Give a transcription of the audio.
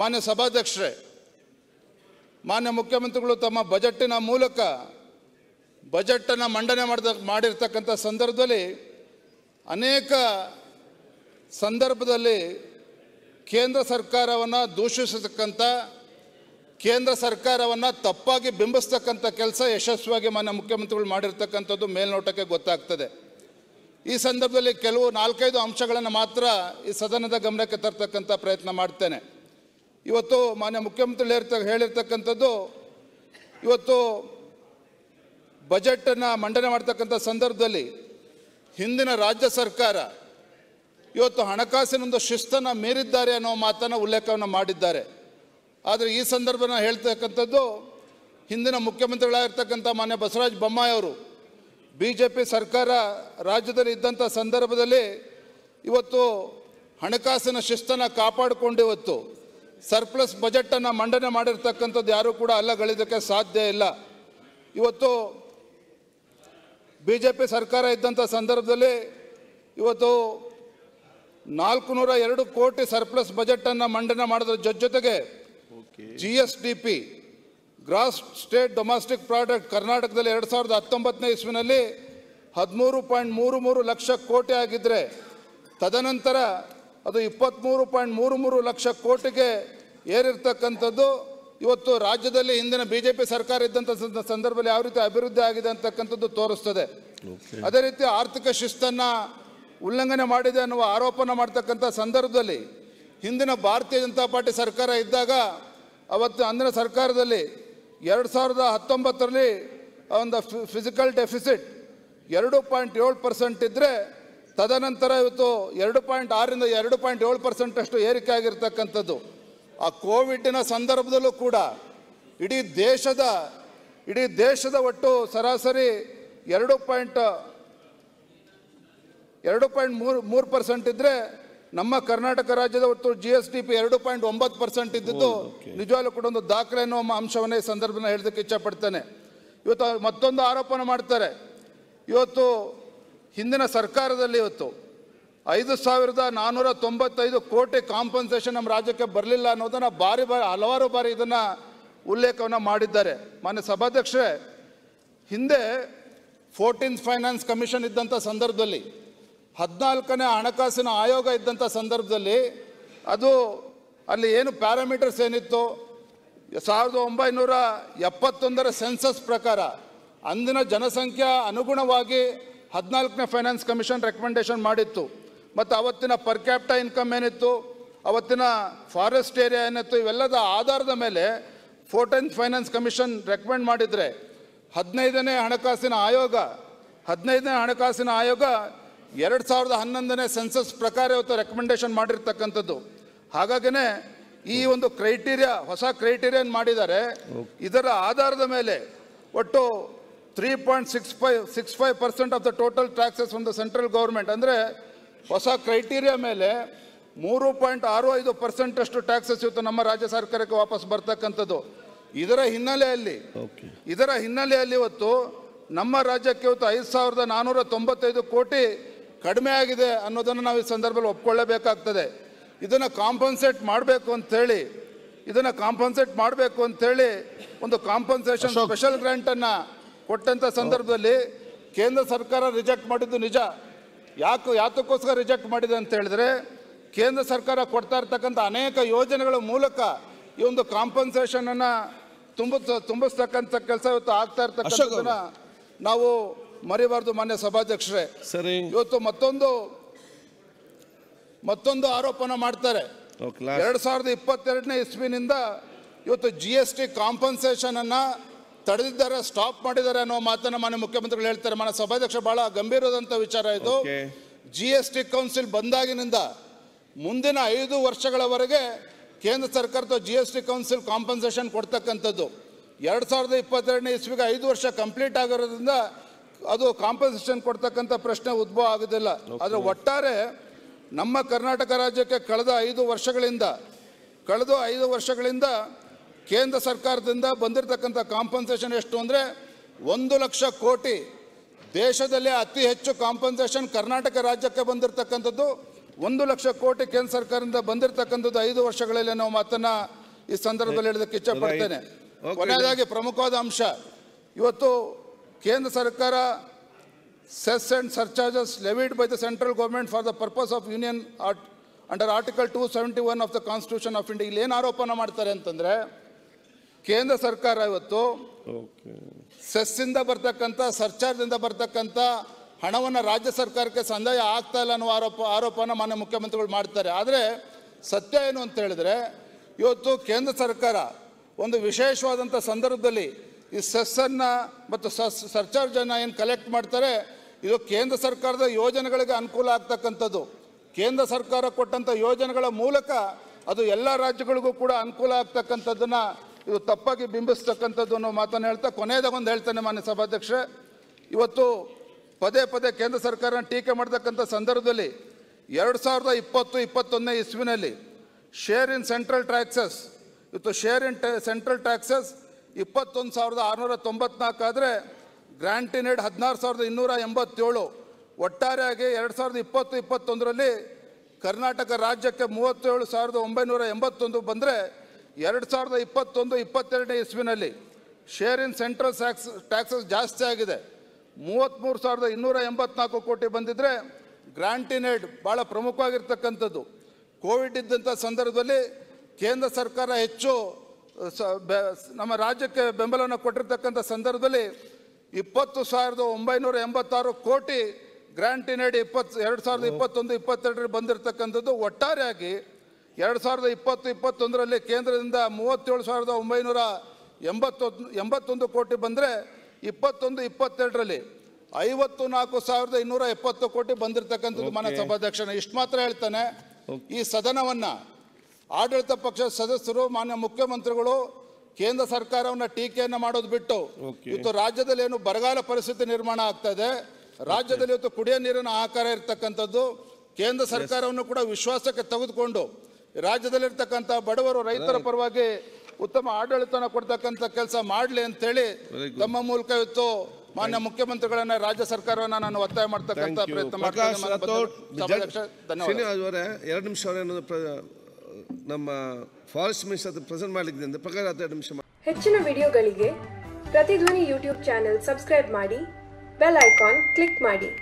ಮಾನ್ಯ ಸಭಾಧ್ಯಕ್ಷರೇ ಮಾನ್ಯ ಮುಖ್ಯಮಂತ್ರಿಗಳು ತಮ್ಮ ಬಜೆಟ್ಟಿನ ಮೂಲಕ ಬಜೆಟ್ಟನ್ನು ಮಂಡನೆ ಮಾಡಿದ ಮಾಡಿರ್ತಕ್ಕಂಥ ಸಂದರ್ಭದಲ್ಲಿ ಅನೇಕ ಸಂದರ್ಭದಲ್ಲಿ ಕೇಂದ್ರ ಸರ್ಕಾರವನ್ನು ದೂಷಿಸತಕ್ಕಂಥ ಕೇಂದ್ರ ಸರ್ಕಾರವನ್ನು ತಪ್ಪಾಗಿ ಬಿಂಬಿಸ್ತಕ್ಕಂಥ ಕೆಲಸ ಯಶಸ್ವಿಯಾಗಿ ಮಾನ್ಯ ಮುಖ್ಯಮಂತ್ರಿಗಳು ಮಾಡಿರ್ತಕ್ಕಂಥದ್ದು ಮೇಲ್ನೋಟಕ್ಕೆ ಗೊತ್ತಾಗ್ತದೆ ಈ ಸಂದರ್ಭದಲ್ಲಿ ಕೆಲವು ನಾಲ್ಕೈದು ಅಂಶಗಳನ್ನು ಮಾತ್ರ ಈ ಸದನದ ಗಮನಕ್ಕೆ ತರ್ತಕ್ಕಂಥ ಪ್ರಯತ್ನ ಮಾಡ್ತೇನೆ ಇವತ್ತು ಮಾನ್ಯ ಮುಖ್ಯಮಂತ್ರಿ ಹೇಳಿರ್ತ ಹೇಳಿರ್ತಕ್ಕಂಥದ್ದು ಇವತ್ತು ಬಜೆಟನ್ನು ಮಂಡನೆ ಮಾಡ್ತಕ್ಕಂಥ ಸಂದರ್ಭದಲ್ಲಿ ಹಿಂದಿನ ರಾಜ್ಯ ಸರ್ಕಾರ ಇವತ್ತು ಹಣಕಾಸಿನ ಒಂದು ಶಿಸ್ತನ್ನು ಮೀರಿದ್ದಾರೆ ಅನ್ನೋ ಮಾತನ್ನು ಉಲ್ಲೇಖವನ್ನು ಮಾಡಿದ್ದಾರೆ ಆದರೆ ಈ ಸಂದರ್ಭನ ಹೇಳ್ತಕ್ಕಂಥದ್ದು ಹಿಂದಿನ ಮುಖ್ಯಮಂತ್ರಿಗಳಾಗಿರ್ತಕ್ಕಂಥ ಮಾನ್ಯ ಬಸವರಾಜ ಬೊಮ್ಮಾಯಿ ಅವರು ಬಿ ಜೆ ಪಿ ಸರ್ಕಾರ ರಾಜ್ಯದಲ್ಲಿ ಇದ್ದಂಥ ಸಂದರ್ಭದಲ್ಲಿ ಇವತ್ತು ಹಣಕಾಸಿನ ಶಿಸ್ತನ್ನು ಕಾಪಾಡಿಕೊಂಡಿವತ್ತು ಸರ್ಪ್ಲಸ್ ಬಜೆಟನ್ನು ಮಂಡನೆ ಮಾಡಿರ್ತಕ್ಕಂಥದ್ದು ಯಾರೂ ಕೂಡ ಅಲ್ಲ ಗಳಿದಕ್ಕೆ ಸಾಧ್ಯ ಇಲ್ಲ ಇವತ್ತು ಬಿ ಜೆ ಪಿ ಸರ್ಕಾರ ಇದ್ದಂಥ ಸಂದರ್ಭದಲ್ಲಿ ಇವತ್ತು ನಾಲ್ಕು ನೂರ ಎರಡು ಕೋಟಿ ಸರ್ಪ್ಲಸ್ ಬಜೆಟನ್ನು ಮಂಡನೆ ಮಾಡಿದ್ರ ಜೊ ಜೊತೆಗೆ G S D P gross state domestic product ಕರ್ನಾಟಕದಲ್ಲಿ ಎರಡು ಸಾವಿರದ ಹತ್ತೊಂಬತ್ತನೇ ಇಸ್ವಿನಲ್ಲಿ ಹದಿಮೂರು ಪಾಯಿಂಟ್ ಮೂರು ಮೂರು ಲಕ್ಷ ಕೋಟಿ ಆಗಿದ್ದರೆ ತದನಂತರ ಅದು ಇಪ್ಪತ್ತ್ಮೂರು ಪಾಯಿಂಟ್ ಮೂರು ಮೂರು ಲಕ್ಷ ಕೋಟಿಗೆ ಏರಿರ್ತಕ್ಕಂಥದ್ದು ಇವತ್ತು ರಾಜ್ಯದಲ್ಲಿ ಹಿಂದಿನ ಬಿ ಜೆ ಪಿ ಸರ್ಕಾರ ಇದ್ದಂಥ ಸಂದರ್ಭದಲ್ಲಿ ಯಾವ ರೀತಿ ಅಭಿವೃದ್ಧಿ ಆಗಿದೆ ಅಂತಕ್ಕಂಥದ್ದು ತೋರಿಸ್ತದೆ ಅದೇ ರೀತಿ ಆರ್ಥಿಕ ಶಿಸ್ತನ್ನು ಉಲ್ಲಂಘನೆ ಮಾಡಿದೆ ಅನ್ನುವ ಆರೋಪನ ಮಾಡ್ತಕ್ಕಂಥ ಸಂದರ್ಭದಲ್ಲಿ ಹಿಂದಿನ ಭಾರತೀಯ ಜನತಾ ಪಾರ್ಟಿ ಸರ್ಕಾರ ಇದ್ದಾಗ ಅವತ್ತು ಅಂದಿನ ಸರ್ಕಾರದಲ್ಲಿ ಎರಡು ಸಾವಿರದ ಹತ್ತೊಂಬತ್ತರಲ್ಲಿ ಒಂದು ಫಿಸಿಕಲ್ ಡೆಫಿಸಿಟ್ ಎರಡು ಪಾಯಿಂಟ್ ಏಳು ಪರ್ಸೆಂಟ್ ಇದ್ದರೆ ತದನಂತರ ಇವತ್ತು ಎರಡು ಪಾಯಿಂಟ್ ಆರರಿಂದ ಎರಡು ಪಾಯಿಂಟ್ ಏಳು ಪರ್ಸೆಂಟಷ್ಟು ಏರಿಕೆ ಆಗಿರ್ತಕ್ಕಂಥದ್ದು ಆ ಕೋವಿಡ್ನ ಸಂದರ್ಭದಲ್ಲೂ ಕೂಡ ಇಡೀ ದೇಶದ ಇಡೀ ದೇಶದ ಒಟ್ಟು ಸರಾಸರಿ ಎರಡು ಪಾಯಿಂಟ್ ಎರಡು ಪಾಯಿಂಟ್ ಮೂರು ಮೂರು ಪರ್ಸೆಂಟ್ ಇದ್ದರೆ ನಮ್ಮ ಕರ್ನಾಟಕ ರಾಜ್ಯದ ಒಟ್ಟು ಜಿ ಎಸ್ ಟಿ ಪಿ ಎರಡು ಪಾಯಿಂಟ್ ಒಂಬತ್ತು ಪರ್ಸೆಂಟ್ ಇದ್ದಿದ್ದು ನಿಜವಾಗ್ಲೂ ಕೂಡ ಒಂದು ದಾಖಲೆ ಅನ್ನೋ ಅಂಶವನ್ನೇ ಈ ಸಂದರ್ಭನ ಹೇಳೋದಕ್ಕೆ ಇಚ್ಛಪಡ್ತೇನೆ ಇವತ್ತು ಮತ್ತೊಂದು ಆರೋಪನ ಮಾಡ್ತಾರೆ ಇವತ್ತು ಹಿಂದಿನ ಸರ್ಕಾರದಲ್ಲಿ ಇವತ್ತು ಐದು ಸಾವಿರದ ನಾನ್ನೂರ ತೊಂಬತ್ತೈದು ಕೋಟಿ ಕಾಂಪನ್ಸೇಷನ್ ನಮ್ಮ ರಾಜ್ಯಕ್ಕೆ ಬರಲಿಲ್ಲ ಅನ್ನೋದನ್ನು ಬಾರಿ ಬಾರಿ ಹಲವಾರು ಬಾರಿ ಇದನ್ನು ಉಲ್ಲೇಖವನ್ನು ಮಾಡಿದ್ದಾರೆ ಮಾನ್ಯ ಸಭಾಧ್ಯಕ್ಷರೇ ಹಿಂದೆ ಫೋರ್ಟೀನ್ ಫೈನಾನ್ಸ್ ಕಮಿಷನ್ ಇದ್ದಂಥ ಸಂದರ್ಭದಲ್ಲಿ ಹದಿನಾಲ್ಕನೇ ಹಣಕಾಸಿನ ಆಯೋಗ ಇದ್ದಂಥ ಸಂದರ್ಭದಲ್ಲಿ ಅದು ಅಲ್ಲಿ ಏನು ಪ್ಯಾರಾಮೀಟರ್ಸ್ ಏನಿತ್ತು ಸಾವಿರದ ಒಂಬೈನೂರ ಎಪ್ಪತ್ತೊಂದರ ಸೆನ್ಸಸ್ ಪ್ರಕಾರ ಅಂದಿನ ಜನಸಂಖ್ಯಾ ಅನುಗುಣವಾಗಿ ಹದಿನಾಲ್ಕನೇ ಫೈನಾನ್ಸ್ ಕಮಿಷನ್ ರೆಕಮೆಂಡೇಷನ್ ಮಾಡಿತ್ತು ಮತ್ತು ಅವತ್ತಿನ ಪರ್ ಕ್ಯಾಪಿಟಾ ಇನ್ಕಮ್ ಏನಿತ್ತು ಅವತ್ತಿನ ಫಾರೆಸ್ಟ್ ಏರಿಯಾ ಏನಿತ್ತು ಇವೆಲ್ಲದ ಆಧಾರದ ಮೇಲೆ ಫೋರ್ಟೆನ್ ಫೈನಾನ್ಸ್ ಕಮಿಷನ್ ರೆಕಮೆಂಡ್ ಮಾಡಿದರೆ ಹದಿನೈದನೇ ಹಣಕಾಸಿನ ಆಯೋಗ ಹದಿನೈದನೇ ಹಣಕಾಸಿನ ಆಯೋಗ ಎರಡು ಸಾವಿರದ ಹನ್ನೊಂದನೇ ಸೆನ್ಸಸ್ ಪ್ರಕಾರ ಇವತ್ತು ರೆಕಮೆಂಡೇಷನ್ ಮಾಡಿರ್ತಕ್ಕಂಥದ್ದು ಹಾಗಾಗಿನೇ ಈ ಒಂದು ಕ್ರೈಟೀರಿಯಾ ಹೊಸ ಕ್ರೈಟೀರಿಯನ್ ಮಾಡಿದ್ದಾರೆ ಇದರ ಆಧಾರದ ಮೇಲೆ ಒಟ್ಟು three point six six five percent of the total taxes ಒಂದು ಸೆಂಟ್ರಲ್ ಗೌರ್ಮೆಂಟ್ ಅಂದರೆ ಹೊಸ ಕ್ರೈಟೀರಿಯಾ ಮೇಲೆ ಮೂರು ಪಾಯಿಂಟ್ ಆರು ಐದು ಪರ್ಸೆಂಟಷ್ಟು ಟ್ಯಾಕ್ಸಸ್ ಇವತ್ತು ನಮ್ಮ ರಾಜ್ಯ ಸರ್ಕಾರಕ್ಕೆ ವಾಪಸ್ ಬರ್ತಕ್ಕಂಥದ್ದು ಇದರ ಹಿನ್ನೆಲೆಯಲ್ಲಿ ಇದರ ಹಿನ್ನೆಲೆಯಲ್ಲಿ ಇವತ್ತು ನಮ್ಮ ರಾಜ್ಯಕ್ಕೆ ಇವತ್ತು ಐದು ಸಾವಿರದ ನಾನ್ನೂರ ತೊಂಬತ್ತೈದು ಕೋಟಿ ಕಡಿಮೆ ಆಗಿದೆ ಅನ್ನೋದನ್ನು ನಾವು ಈ ಸಂದರ್ಭದಲ್ಲಿ ಒಪ್ಕೊಳ್ಳೇಬೇಕಾಗ್ತದೆ ಇದನ್ನು ಕಾಂಪನ್ಸೇಟ್ ಮಾಡಬೇಕು ಅಂಥೇಳಿ ಇದನ್ನು ಕಾಂಪನ್ಸೇಟ್ ಮಾಡಬೇಕು ಅಂಥೇಳಿ ಒಂದು ಕಾಂಪನ್ಸೇಷನ್ ಸ್ಪೆಷಲ್ ಗ್ರ್ಯಾಂಟನ್ನು ಕೊಟ್ಟಂಥ ಸಂದರ್ಭದಲ್ಲಿ ಕೇಂದ್ರ ಸರ್ಕಾರ ರಿಜೆಕ್ಟ್ ಮಾಡಿದ್ದು ನಿಜ ಯಾಕೆ ಯಾತಕ್ಕೋಸ್ಕರ ರಿಜೆಕ್ಟ್ ಮಾಡಿದೆ ಅಂತ ಹೇಳಿದ್ರೆ ಕೇಂದ್ರ ಸರ್ಕಾರ ಕೊಡ್ತಾ ಇರ್ತಕ್ಕಂಥ ಅನೇಕ ಯೋಜನೆಗಳ ಮೂಲಕ ಈ ಒಂದು ಕಾಂಪನ್ಸೇಷನನ್ನು ತುಂಬ ತುಂಬಿಸ್ತಕ್ಕಂಥ ಕೆಲಸ ಇವತ್ತು ಆಗ್ತಾ ಇರ್ತಕ್ಕಂಥದ್ದನ್ನ ನಾವು ಮರಿಬಾರ್ದು ಮಾನ್ಯ ಸಭಾಧ್ಯಕ್ಷರೇ ಸರಿ ಇವತ್ತು ಮತ್ತೊಂದು ಮತ್ತೊಂದು ಆರೋಪನ ಮಾಡ್ತಾರೆ ಎರಡು ಸಾವಿರದ ಇಪ್ಪತ್ತೆರಡನೇ ಇಸ್ವಿನಿಂದ ಇವತ್ತು ಜಿ ಎಸ್ ಟಿ ಕಾಂಪನ್ಸೇಷನನ್ನು ತಡೆದಿದ್ದಾರೆ ಸ್ಟಾಪ್ ಮಾಡಿದ್ದಾರೆ ಅನ್ನೋ ಮಾತನ್ನು ಮನೆ ಮುಖ್ಯಮಂತ್ರಿಗಳು ಹೇಳ್ತಾರೆ ಮಾನ್ಯ ಸಭಾಧ್ಯಕ್ಷ ಬಹಳ ಗಂಭೀರವಾದಂಥ ವಿಚಾರ ಇದು ಜಿ ಎಸ್ ಟಿ ಕೌನ್ಸಿಲ್ ಬಂದಾಗಿನಿಂದ ಮುಂದಿನ ಐದು ವರ್ಷಗಳವರೆಗೆ ಕೇಂದ್ರ ಸರ್ಕಾರದ G S T council compensation ಕೊಡ್ತಕ್ಕಂಥದ್ದು ಎರಡು ಸಾವಿರದ ಇಪ್ಪತ್ತೆರಡನೇ ಇಸ್ವಿಗೆ ಐದು ವರ್ಷ ಕಂಪ್ಲೀಟ್ ಆಗಿರೋದ್ರಿಂದ ಅದು ಕಾಂಪನ್ಸೇಷನ್ ಕೊಡ್ತಕ್ಕಂಥ ಪ್ರಶ್ನೆ ಉದ್ಭವ ಆಗೋದಿಲ್ಲ ಆದರೆ ಒಟ್ಟಾರೆ ನಮ್ಮ ಕರ್ನಾಟಕ ರಾಜ್ಯಕ್ಕೆ ಕಳೆದ ಐದು ವರ್ಷಗಳಿಂದ ಕಳೆದ ಐದು ವರ್ಷಗಳಿಂದ ಕೇಂದ್ರ ಸರ್ಕಾರದಿಂದ ಬಂದಿರತಕ್ಕಂಥ ಕಾಂಪನ್ಸೇಷನ್ ಎಷ್ಟು ಅಂದರೆ ಒಂದು ಲಕ್ಷ ಕೋಟಿ ದೇಶದಲ್ಲೇ ಅತಿ ಹೆಚ್ಚು ಕಾಂಪನ್ಸೇಷನ್ ಕರ್ನಾಟಕ ರಾಜ್ಯಕ್ಕೆ ಬಂದಿರತಕ್ಕಂಥದ್ದು ಒಂದು ಲಕ್ಷ ಕೋಟಿ ಕೇಂದ್ರ ಸರ್ಕಾರದಿಂದ ಬಂದಿರತಕ್ಕಂಥದ್ದು ಐದು ವರ್ಷಗಳಲ್ಲಿ ನಾವು ಮಾತನ್ನು ಈ ಸಂದರ್ಭದಲ್ಲಿ ಹೇಳೋದಕ್ಕೆ ಇಚ್ಛಪಡ್ತೇನೆ ಕೊನೆಯದಾಗಿ ಪ್ರಮುಖವಾದ ಅಂಶ ಇವತ್ತು ಕೇಂದ್ರ ಸರ್ಕಾರ cess and surcharges levied by the central government for the purpose of union art under article two seventy one of the constitution of India ಇಲ್ಲಿ ಏನು ಆರೋಪನ ಮಾಡ್ತಾರೆ ಅಂತಂದರೆ ಕೇಂದ್ರ ಸರ್ಕಾರ ಇವತ್ತು ಸೆಸ್ಸಿಂದ ಬರ್ತಕ್ಕಂಥ ಸರ್ಚಾರ್ಜಿಂದ ಬರ್ತಕ್ಕಂಥ ಹಣವನ್ನು ರಾಜ್ಯ ಸರ್ಕಾರಕ್ಕೆ ಸಂದಾಯ ಆಗ್ತಾ ಇಲ್ಲ ಅನ್ನೋ ಆರೋಪ ಆರೋಪನ ಮಾನ್ಯ ಮುಖ್ಯಮಂತ್ರಿಗಳು ಮಾಡ್ತಾರೆ ಆದರೆ ಸತ್ಯ ಏನು ಅಂತ ಹೇಳಿದ್ರೆ ಇವತ್ತು ಕೇಂದ್ರ ಸರ್ಕಾರ ಒಂದು ವಿಶೇಷವಾದಂಥ ಸಂದರ್ಭದಲ್ಲಿ ಈ ಸೆಸ್ಸನ್ನು ಮತ್ತು ಸಸ್ ಸರ್ಚಾರ್ಜನ್ನು ಏನು ಕಲೆಕ್ಟ್ ಮಾಡ್ತಾರೆ ಇದು ಕೇಂದ್ರ ಸರ್ಕಾರದ ಯೋಜನೆಗಳಿಗೆ ಅನುಕೂಲ ಆಗ್ತಕ್ಕಂಥದ್ದು ಕೇಂದ್ರ ಸರ್ಕಾರ ಕೊಟ್ಟಂಥ ಯೋಜನೆಗಳ ಮೂಲಕ ಅದು ಎಲ್ಲ ರಾಜ್ಯಗಳಿಗೂ ಕೂಡ ಅನುಕೂಲ ಆಗ್ತಕ್ಕಂಥದ್ದನ್ನು ಇದು ತಪ್ಪಾಗಿ ಬಿಂಬಿಸ್ತಕ್ಕಂಥದ್ದು ಅನ್ನೋ ಮಾತನ್ನು ಹೇಳ್ತಾ ಕೊನೆಯದಾಗ ಒಂದು ಹೇಳ್ತಾನೆ ಮಾನ್ಯ ಸಭಾಧ್ಯಕ್ಷ ಇವತ್ತು ಪದೇ ಪದೇ ಕೇಂದ್ರ ಸರ್ಕಾರ ಟೀಕೆ ಮಾಡತಕ್ಕಂಥ ಸಂದರ್ಭದಲ್ಲಿ ಎರಡು ಸಾವಿರದ ಇಪ್ಪತ್ತು ಇಪ್ಪತ್ತೊಂದನೇ ಇಸ್ವಿನಲ್ಲಿ ಶೇರ್ ಇನ್ ಸೆಂಟ್ರಲ್ ಟ್ಯಾಕ್ಸಸ್ ಇವತ್ತು ಶೇರ್ ಇನ್ ಸೆಂಟ್ರಲ್ ಟ್ಯಾಕ್ಸಸ್ ಇಪ್ಪತ್ತೊಂದು ಸಾವಿರದ ಆರುನೂರ ತೊಂಬತ್ನಾಲ್ಕು ಆದರೆ ಗ್ರ್ಯಾಂಟಿನೇಡ್ ಹದಿನಾರು ಸಾವಿರದ ಇನ್ನೂರ ಎಂಬತ್ತೇಳು ಒಟ್ಟಾರೆಯಾಗಿ ಎರಡು ಸಾವಿರದ ಇಪ್ಪತ್ತು ಇಪ್ಪತ್ತೊಂದರಲ್ಲಿ ಕರ್ನಾಟಕ ರಾಜ್ಯಕ್ಕೆ ಮೂವತ್ತೇಳು ಸಾವಿರದ ಒಂಬೈನೂರ ಎಂಬತ್ತೊಂದು ಬಂದರೆ ಎರಡು ಸಾವಿರದ ಇಪ್ಪತ್ತೊಂದು ಇಪ್ಪತ್ತೆರಡನೇ ಇಸ್ವಿನಲ್ಲಿ share in central sax taxes ಜಾಸ್ತಿ ಆಗಿದೆ ಮೂವತ್ತ್ಮೂರು ಸಾವಿರದ ಇನ್ನೂರ ಎಂಬತ್ನಾಲ್ಕು ಕೋಟಿ ಬಂದಿದ್ದರೆ ಗ್ರ್ಯಾಂಟಿನೇಡ್ ಭಾಳ ಪ್ರಮುಖವಾಗಿರ್ತಕ್ಕಂಥದ್ದು ಕೋವಿಡ್ ಇದ್ದಂಥ ಸಂದರ್ಭದಲ್ಲಿ ಕೇಂದ್ರ ಸರ್ಕಾರ ಹೆಚ್ಚು ನಮ್ಮ ರಾಜ್ಯಕ್ಕೆ ಬೆಂಬಲವನ್ನು ಕೊಟ್ಟಿರ್ತಕ್ಕಂಥ ಸಂದರ್ಭದಲ್ಲಿ ಇಪ್ಪತ್ತು ಸಾವಿರದ ಒಂಬೈನೂರ ಎಂಬತ್ತಾರು ಕೋಟಿ ಗ್ರ್ಯಾಂಟಿನೇಡ್ ಇಪ್ಪತ್ತು ಎರಡು ಸಾವಿರದ ಇಪ್ಪತ್ತೊಂದು ಇಪ್ಪತ್ತೆರಡರಲ್ಲಿ ಬಂದಿರತಕ್ಕಂಥದ್ದು ಒಟ್ಟಾರೆಯಾಗಿ ಎರಡು ಸಾವಿರದ ಇಪ್ಪತ್ತು ಇಪ್ಪತ್ತೊಂದರಲ್ಲಿ ಕೇಂದ್ರದಿಂದ ಮೂವತ್ತೇಳು ಸಾವಿರದ ಒಂಬೈನೂರ ಎಂಬತ್ತೊಂದು ಎಂಬತ್ತೊಂದು ಕೋಟಿ ಬಂದರೆ ಇಪ್ಪತ್ತೊಂದು ಇಪ್ಪತ್ತೆರಡರಲ್ಲಿ ಐವತ್ತು ನಾಲ್ಕು ಸಾವಿರದ ಇನ್ನೂರ ಎಪ್ಪತ್ತು ಕೋಟಿ ಬಂದಿರತಕ್ಕಂಥದ್ದು ಮಾನ್ಯ ಸಭಾಧ್ಯಕ್ಷನ ಇಷ್ಟು ಮಾತ್ರ ಹೇಳ್ತಾನೆ ಈ ಸದನವನ್ನು ಆಡಳಿತ ಪಕ್ಷದ ಸದಸ್ಯರು ಮಾನ್ಯ ಮುಖ್ಯಮಂತ್ರಿಗಳು ಕೇಂದ್ರ ಸರ್ಕಾರವನ್ನು ಟೀಕೆಯನ್ನು ಮಾಡೋದು ಬಿಟ್ಟು ಇವತ್ತು ರಾಜ್ಯದಲ್ಲಿ ಏನು ಬರಗಾಲ ಪರಿಸ್ಥಿತಿ ನಿರ್ಮಾಣ ಆಗ್ತಾ ಇದೆ ರಾಜ್ಯದಲ್ಲಿ ಇವತ್ತು ಕುಡಿಯ ನೀರಿನ ಆಕಾರ ಇರತಕ್ಕಂಥದ್ದು ಕೇಂದ್ರ ಸರ್ಕಾರವನ್ನು ಕೂಡ ವಿಶ್ವಾಸಕ್ಕೆ ತೆಗೆದುಕೊಂಡು ರಾಜ್ಯದಲ್ಲಿರ್ತಕ್ಕಂಥ ಬಡವರು ರೈತರ ಪರವಾಗಿ ಉತ್ತಮ ಆಡಳಿತನ ಕೊಡ್ತಕ್ಕಂಥ ಕೆಲಸ ಮಾಡಲಿ ಅಂತೇಳಿ ತಮ್ಮ ಮೂಲಕ ಇತ್ತು ಮಾನ್ಯ ಮುಖ್ಯಮಂತ್ರಿಗಳನ್ನ ರಾಜ್ಯ ಸರ್ಕಾರವನ್ನ ನಾನು ಒತ್ತಾಯ ಮಾಡ್ತಕ್ಕಂಥ ಪ್ರಯತ್ನ ಅವರೇ ಎರಡು ನಿಮಿಷ ನಮ್ಮ ಫಾರೆಸ್ಟ್ ಮಿನಿಸ್ಟರ್ ಪ್ರೆಸೆಂಟ್ ಮಾಡಲಿಕ್ಕೆ ಪ್ರಕಾರ ಎರಡು ನಿಮಿಷ ಹೆಚ್ಚಿನ ವಿಡಿಯೋಗಳಿಗೆ ಪ್ರತಿಧ್ವನಿ ಯೂಟ್ಯೂಬ್ ಚಾನೆಲ್ ಸಬ್ಸ್ಕ್ರೈಬ್ ಮಾಡಿ ಬೆಲ್ ಐಕಾನ್ ಕ್ಲಿಕ್ ಮಾಡಿ